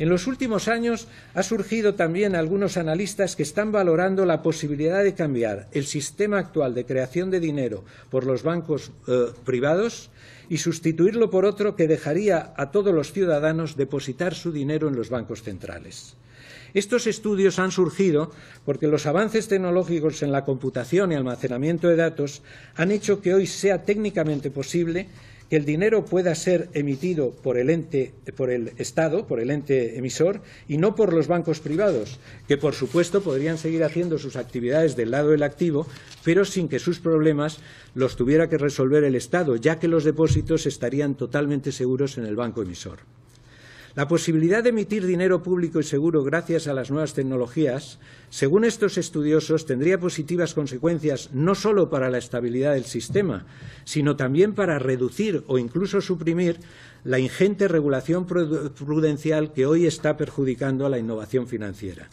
En los últimos años ha surgido también algunos analistas que están valorando la posibilidad de cambiar el sistema actual de creación de dinero por los bancos eh, privados y sustituirlo por otro que dejaría a todos los ciudadanos depositar su dinero en los bancos centrales. Estos estudios han surgido porque los avances tecnológicos en la computación y almacenamiento de datos han hecho que hoy sea técnicamente posible que el dinero pueda ser emitido por el ente, por el Estado, por el ente emisor, y no por los bancos privados, que por supuesto podrían seguir haciendo sus actividades del lado del activo, pero sin que sus problemas los tuviera que resolver el Estado, ya que los depósitos estarían totalmente seguros en el banco emisor. La posibilidad de emitir dinero público y seguro gracias a las nuevas tecnologías, según estos estudiosos, tendría positivas consecuencias no solo para la estabilidad del sistema, sino también para reducir o incluso suprimir la ingente regulación prudencial que hoy está perjudicando a la innovación financiera.